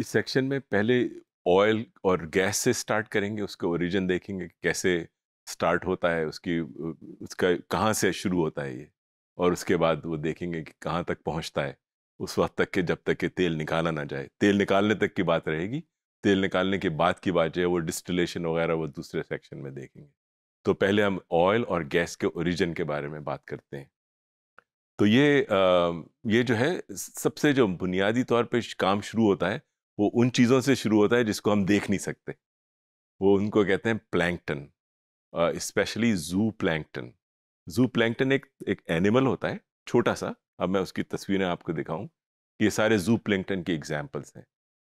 इस सेक्शन में पहले ऑयल और गैस से स्टार्ट करेंगे उसके ओरिजिन देखेंगे कैसे स्टार्ट होता है उसकी उसका कहाँ से शुरू होता है ये और उसके बाद वो देखेंगे कि कहाँ तक पहुँचता है उस वक्त तक के जब तक के तेल निकाला ना जाए तेल निकालने तक की बात रहेगी तेल निकालने के बाद की बात जो है वो डिस्टिलेशन वगैरह वो दूसरे सेक्शन में देखेंगे तो पहले हम ऑयल और गैस के ओरिजिन के बारे में बात करते हैं तो ये आ, ये जो है सबसे जो बुनियादी तौर पे काम शुरू होता है वो उन चीज़ों से शुरू होता है जिसको हम देख नहीं सकते वो उनको कहते हैं plankton specially zoo plankton zoo plankton एक एक एनिमल होता है छोटा सा अब मैं उसकी तस्वीरें आपको दिखाऊं ये सारे जू प्लैंकटन के एग्जाम्पल्स हैं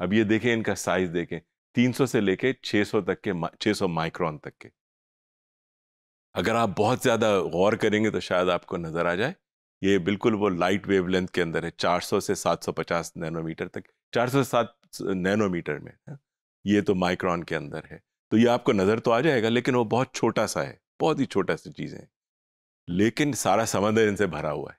अब ये देखें इनका साइज देखें 300 से लेके 600 तक के 600 माइक्रॉन तक के अगर आप बहुत ज़्यादा गौर करेंगे तो शायद आपको नज़र आ जाए ये बिल्कुल वो लाइट वेवलेंथ के अंदर है 400 से 750 नैनोमीटर तक 400 से नैनोमीटर में ये तो माइक्रॉन के अंदर है तो ये आपको नज़र तो आ जाएगा लेकिन वो बहुत छोटा सा है बहुत ही छोटा सी चीज़ है लेकिन सारा समंदर इनसे भरा हुआ है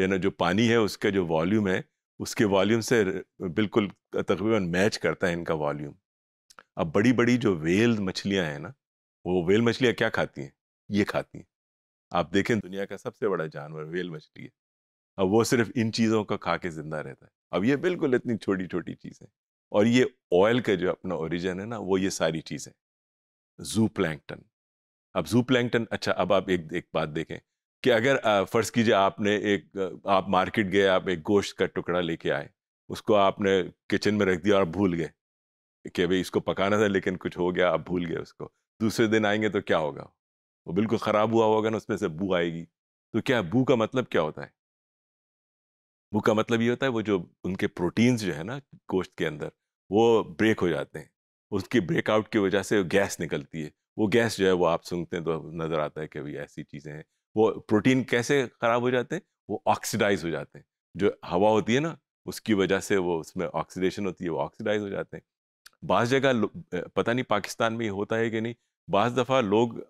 ये ना जो पानी है उसका जो वॉल्यूम है उसके वॉल्यूम से बिल्कुल तकरीबन मैच करता है इनका वॉल्यूम अब बड़ी बड़ी जो वेल मछलियाँ हैं ना वो वेल मछलियाँ क्या खाती हैं ये खाती हैं आप देखें दुनिया का सबसे बड़ा जानवर वेल मछली है अब वो सिर्फ इन चीज़ों का खा के ज़िंदा रहता है अब ये बिल्कुल इतनी छोटी छोटी चीज़ें और ये ऑयल का जो अपना ओरिजिन है ना वो ये सारी चीज़ें जू प्लैंकटन अब जू प्लैंकटन अच्छा अब आप एक एक बात देखें कि अगर फ़र्ज़ कीजिए आपने एक आप मार्केट गए आप एक गोश्त का टुकड़ा लेके आए उसको आपने किचन में रख दिया और भूल गए कि भाई इसको पकाना था लेकिन कुछ हो गया आप भूल गए उसको दूसरे दिन आएंगे तो क्या होगा वो बिल्कुल ख़राब हुआ होगा ना उसमें से बू आएगी तो क्या बू का मतलब क्या होता है मुंह का मतलब ये होता है वो जो उनके प्रोटीन्स जो है ना गोश्त के अंदर वो ब्रेक हो जाते हैं उसकी ब्रेकआउट की वजह से गैस निकलती है वो गैस जो है वो आप सुनते हैं तो नज़र आता है कि भाई ऐसी चीज़ें हैं वो प्रोटीन कैसे ख़राब हो जाते हैं वो ऑक्सीडाइज हो जाते हैं जो हवा होती है ना उसकी वजह से वो उसमें ऑक्सीडेशन होती है वो ऑक्सीडाइज हो जाते हैं बाज़ जगह पता नहीं पाकिस्तान में ये होता है कि नहीं बाज़ दफ़ा लोग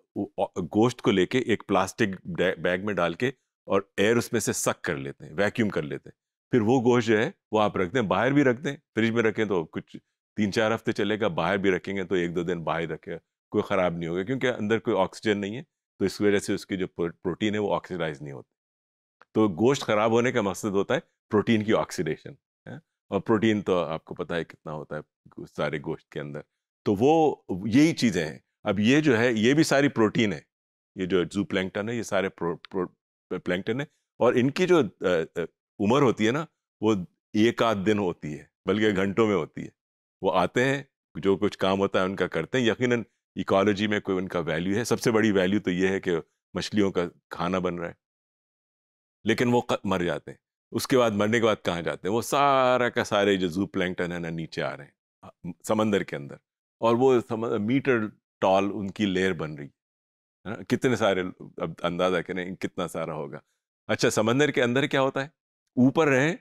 गोश्त को लेके एक प्लास्टिक बैग में डाल के और एयर उसमें से सक कर लेते हैं वैक्यूम कर लेते हैं फिर वो गोश्त जो है वो आप रख दें बाहर भी रख दें फ्रिज में रखें तो कुछ तीन चार हफ्ते चलेगा बाहर भी रखेंगे तो एक दो दिन बाहर रखेगा कोई ख़राब नहीं होगा क्योंकि अंदर कोई ऑक्सीजन नहीं है तो इस वजह से उसकी जो प्रोटीन है वो ऑक्सीडाइज नहीं होती तो गोश्त ख़राब होने का मकसद होता है प्रोटीन की ऑक्सीडेशन है और प्रोटीन तो आपको पता है कितना होता है सारे गोश्त के अंदर तो वो यही चीज़ें हैं अब ये जो है ये भी सारी प्रोटीन है ये जो जू है ये सारे प्रो, प्रो, प्लैंकटन है और इनकी जो उम्र होती है ना वो एक आध दिन होती है बल्कि घंटों में होती है वो आते हैं जो कुछ काम होता है उनका करते हैं यकीनन इकोलॉजी में कोई उनका वैल्यू है सबसे बड़ी वैल्यू तो ये है कि मछलियों का खाना बन रहा है लेकिन वो मर जाते हैं उसके बाद मरने के बाद कहाँ जाते हैं वो सारा का सारे जो जू प्लैंकटन है ना नीचे आ रहे हैं समंदर के अंदर और वो मीटर टॉल उनकी लेयर बन रही है है ना कितने सारे अब अंदाजा करें कितना सारा होगा अच्छा समंदर के अंदर क्या होता है ऊपर रहें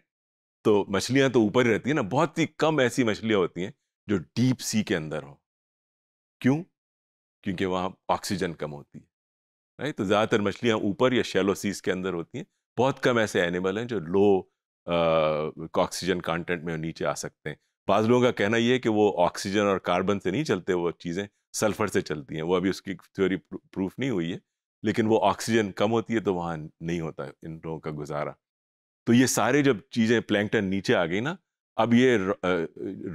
तो मछलियां तो ऊपर ही रहती है ना बहुत ही कम ऐसी मछलियां होती हैं जो डीप सी के अंदर हो क्यों क्योंकि वहां ऑक्सीजन कम होती है राइट तो ज़्यादातर मछलियां ऊपर या शेलो सीज के अंदर होती हैं बहुत कम ऐसे एनिमल हैं जो लो ऑक्सीजन कंटेंट में नीचे आ सकते हैं बाज लोगों का कहना यह है कि वो ऑक्सीजन और कार्बन से नहीं चलते वो चीज़ें सल्फर से चलती हैं वो अभी उसकी थ्योरी प्रूफ नहीं हुई है लेकिन वो ऑक्सीजन कम होती है तो वहाँ नहीं होता इन लोगों का गुजारा तो ये सारे जब चीज़ें प्लैंकटन नीचे आ गई ना अब ये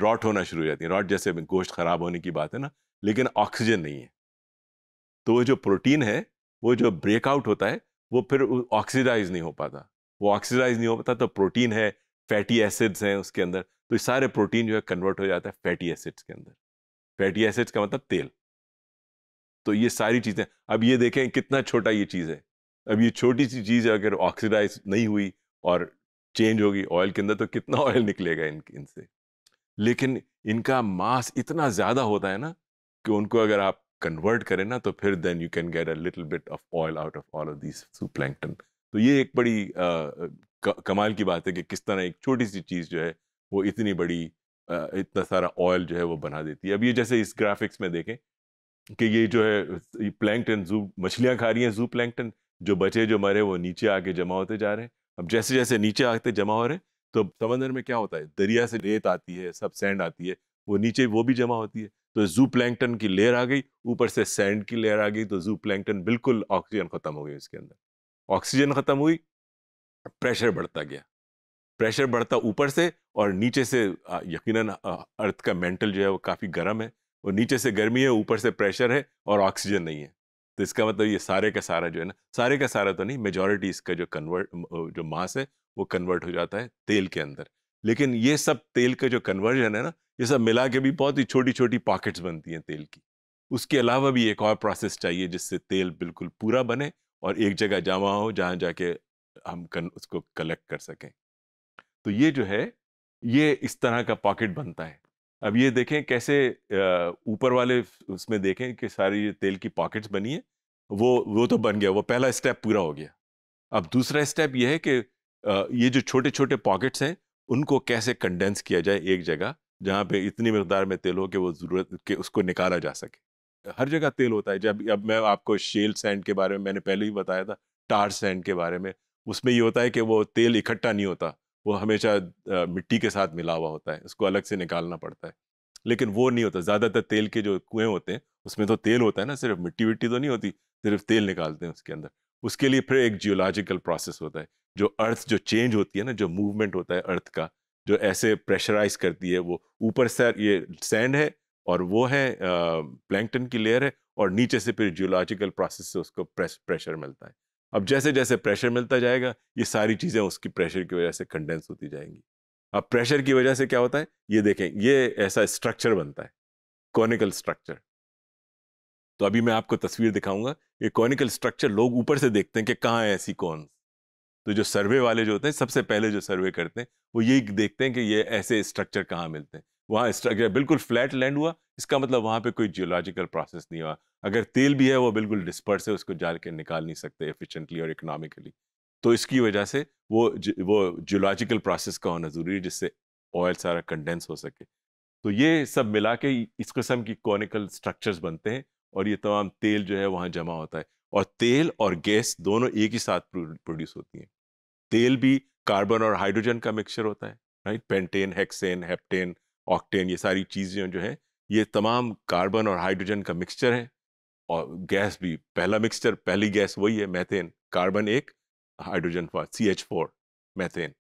रॉट होना शुरू हो जाती है रॉट जैसे गोश्त ख़राब होने की बात है ना लेकिन ऑक्सीजन नहीं है तो वो जो प्रोटीन है वो जो ब्रेकआउट होता है वो फिर ऑक्सीडाइज नहीं हो पाता वो ऑक्सीडाइज नहीं हो पाता तो प्रोटीन है फैटी एसिड्स हैं उसके अंदर तो ये सारे प्रोटीन जो है कन्वर्ट हो जाता है फैटी एसिड्स के अंदर फैटी एसिड्स का मतलब तेल तो ये सारी चीज़ें अब ये देखें कितना छोटा ये चीज़ है अब ये छोटी सी चीज़ अगर ऑक्सीडाइज नहीं हुई और चेंज होगी ऑयल के अंदर तो कितना ऑयल निकलेगा इन इनसे लेकिन इनका मास इतना ज़्यादा होता है ना कि उनको अगर आप कन्वर्ट करें ना तो फिर then you can get a little bit of oil out of all of this plankton तो ये एक बड़ी आ, क, कमाल की बात है कि किस तरह एक छोटी सी चीज़ जो है वो इतनी बड़ी इतना सारा ऑयल जो है वो बना देती है अब ये जैसे इस ग्राफिक्स में देखें कि ये जो है प्लैंकटन जू मछलियाँ खा रही हैं जू प्लैंकटन जो बचे जो मरे वो नीचे आके जमा होते जा रहे हैं अब जैसे जैसे नीचे आते जमा हो रहे हैं तो समंदर में क्या होता है दरिया से रेत आती है सब सैंड आती है वो नीचे वो भी जमा होती है तो जू प्लैंकटन की लेयर आ गई ऊपर से सैंड की लेयर आ गई तो जू प्लैंकटन बिल्कुल ऑक्सीजन ख़त्म हो गई उसके अंदर ऑक्सीजन ख़त्म हुई प्रेशर बढ़ता गया प्रेशर बढ़ता ऊपर से और नीचे से यकीनन अर्थ का मेंटल जो है वो काफ़ी गर्म है और नीचे से गर्मी है ऊपर से प्रेशर है और ऑक्सीजन नहीं है तो इसका मतलब ये सारे का सारा जो है ना सारे का सारा तो नहीं मेजोरिटी इसका जो कन्वर्ट जो मास है वो कन्वर्ट हो जाता है तेल के अंदर लेकिन ये सब तेल का जो कन्वर्जन है ना ये सब मिला के भी बहुत ही छोटी छोटी पॉकेट्स बनती हैं तेल की उसके अलावा भी एक और प्रोसेस चाहिए जिससे तेल बिल्कुल पूरा बने और एक जगह जमा हो जहाँ जाके हम कन, उसको कलेक्ट कर सकें तो ये जो है ये इस तरह का पॉकेट बनता है अब ये देखें कैसे ऊपर वाले उसमें देखें कि सारी तेल की पॉकेट्स बनी है वो वो तो बन गया वो पहला स्टेप पूरा हो गया अब दूसरा स्टेप ये है कि ये जो छोटे छोटे पॉकेट्स हैं उनको कैसे कंडेंस किया जाए एक जगह जहाँ पे इतनी मकदार में तेल हो कि वो ज़रूरत के उसको निकाला जा सके हर जगह तेल होता है जब अब मैं आपको शेल सैंड के बारे में मैंने पहले ही बताया था टार सैंड के बारे में उसमें ये होता है कि वो तेल इकट्ठा नहीं होता वो हमेशा मिट्टी के साथ मिला हुआ होता है उसको अलग से निकालना पड़ता है लेकिन वो नहीं होता ज़्यादातर तेल के जो कुएँ होते हैं उसमें तो तेल होता है ना सिर्फ मिट्टी विट्टी तो नहीं होती सिर्फ तेल निकालते हैं उसके अंदर उसके लिए फिर एक जियोलॉजिकल प्रोसेस होता है जो अर्थ जो चेंज होती है ना जो मूवमेंट होता है अर्थ का जो ऐसे प्रेशराइज करती है वो ऊपर से ये सैंड है और वो है प्लैंकटन की लेयर है और नीचे से फिर जियोलॉजिकल प्रोसेस से उसको प्रेस प्रेशर मिलता है अब जैसे जैसे प्रेशर मिलता जाएगा ये सारी चीज़ें उसकी प्रेशर की वजह से कंडेंस होती जाएंगी अब प्रेशर की वजह से क्या होता है ये देखें ये ऐसा स्ट्रक्चर बनता है कॉनिकल स्ट्रक्चर तो अभी मैं आपको तस्वीर दिखाऊंगा ये कॉनिकल स्ट्रक्चर लोग ऊपर से देखते हैं कि कहाँ है ऐसी कौन तो जो सर्वे वाले जो होते हैं सबसे पहले जो सर्वे करते हैं वो यही देखते हैं कि ये ऐसे स्ट्रक्चर कहाँ मिलते हैं वहाँ स्ट्रक्चर बिल्कुल फ्लैट लैंड हुआ इसका मतलब वहाँ पे कोई जियोलॉजिकल प्रोसेस नहीं हुआ अगर तेल भी है वो बिल्कुल डिस्पर्स है उसको जाल के निकाल नहीं सकते एफिशिएंटली और इकोनॉमिकली तो इसकी वजह से वो ज, वो जियोलॉजिकल प्रोसेस का होना ज़रूरी है जिससे ऑयल सारा कंडेंस हो सके तो ये सब मिला के इस किस्म की कॉनिकल स्ट्रक्चर्स बनते हैं और ये तमाम तेल जो है वहाँ जमा होता है और तेल और गैस दोनों एक ही साथ प्रोड्यूस होती हैं तेल भी कार्बन और हाइड्रोजन का मिक्सचर होता है right pentane hexane heptane octane ये सारी चीज़ें जो हैं ये तमाम कार्बन और हाइड्रोजन का मिक्सचर है और गैस भी पहला मिक्सचर पहली गैस वही है मैथेन कार्बन एक hydrogen four C H four methane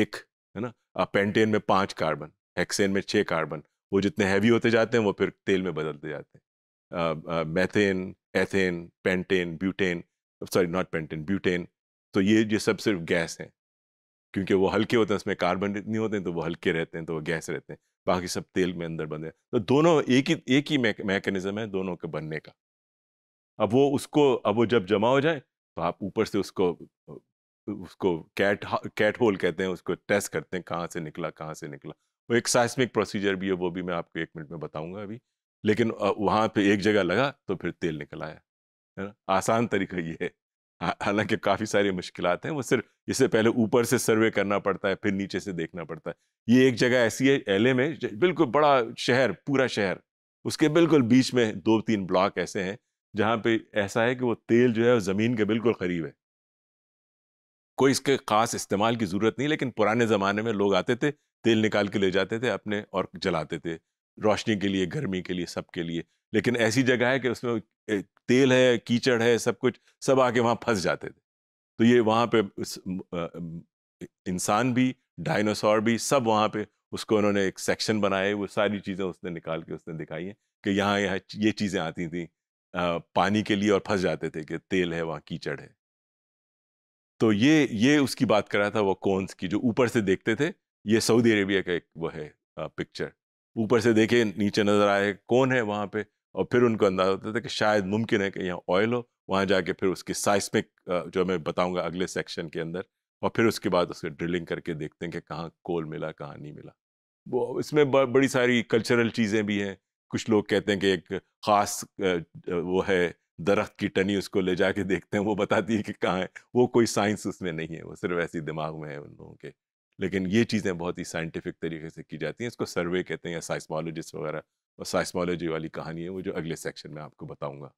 एक है ना पेंटेन में पाँच कार्बन हेक्सेन में छः कार्बन वो जितने हैवी होते जाते हैं वो फिर तेल में बदलते जाते हैं methane ethane pentane butane sorry not pentane butane तो ये ये सब सिर्फ गैस हैं क्योंकि वो हल्के होते हैं उसमें कार्बन नहीं होते हैं तो वो हल्के रहते हैं तो वो गैस रहते हैं बाकी सब तेल में अंदर बंधे तो दोनों एक ही एक ही मैकेनिज्म है दोनों के बनने का अब वो उसको अब वो जब जमा हो जाए तो आप ऊपर से उसको उसको कैट कैट होल कहते हैं उसको टेस्ट करते हैं कहाँ से निकला कहाँ से निकला वो एक साइस्मिक प्रोसीजर भी है वो भी मैं आपको एक मिनट में बताऊंगा अभी लेकिन वहाँ पे एक जगह लगा तो फिर तेल निकल आया है ना आसान तरीका ये है हालांकि काफ़ी सारी मुश्किल हैं वो सिर्फ इससे पहले ऊपर से सर्वे करना पड़ता है फिर नीचे से देखना पड़ता है ये एक जगह ऐसी है एल में बिल्कुल बड़ा शहर पूरा शहर उसके बिल्कुल बीच में दो तीन ब्लॉक ऐसे हैं जहाँ पे ऐसा है कि वो तेल जो है वो ज़मीन के बिल्कुल करीब है कोई इसके ख़ास इस्तेमाल की ज़रूरत नहीं लेकिन पुराने ज़माने में लोग आते थे तेल निकाल के ले जाते थे अपने और जलाते थे रोशनी के लिए गर्मी के लिए सब के लिए लेकिन ऐसी जगह है कि उसमें तेल है कीचड़ है सब कुछ सब आके वहाँ फंस जाते थे तो ये वहाँ पे इंसान भी डायनासोर भी सब वहाँ पे उसको उन्होंने एक सेक्शन बनाए वो सारी चीज़ें उसने निकाल के उसने दिखाई हैं कि यहाँ यहाँ ये चीज़ें आती थी पानी के लिए और फंस जाते थे कि तेल है वहाँ कीचड़ है तो ये ये उसकी बात कर रहा था वो कौनस की जो ऊपर से देखते थे ये सऊदी अरेबिया का एक वो है पिक्चर ऊपर से देखे नीचे नज़र आए कौन है वहाँ पे और फिर उनको अंदाजा होता था कि शायद मुमकिन है कि यहाँ ऑयल हो वहाँ जाके फिर उसकी साइस्मिक जो मैं बताऊँगा अगले सेक्शन के अंदर और फिर उसके बाद उसके ड्रिलिंग करके देखते हैं कि कहाँ कोल मिला कहाँ नहीं मिला वो इसमें बड़ी सारी कल्चरल चीज़ें भी हैं कुछ लोग कहते हैं कि एक ख़ास वो है दरख्त की टनी उसको ले जाके देखते हैं वो बताती है कि कहाँ है वो कोई साइंस उसमें नहीं है वो सिर्फ ऐसे दिमाग में है उन लोगों के लेकिन ये चीज़ें बहुत ही साइंटिफिक तरीके से की जाती हैं इसको सर्वे कहते हैं या साइस्मोलॉजिस्ट वगैरह और साइसमोलॉजी वाली कहानी है वो जो अगले सेक्शन में आपको बताऊंगा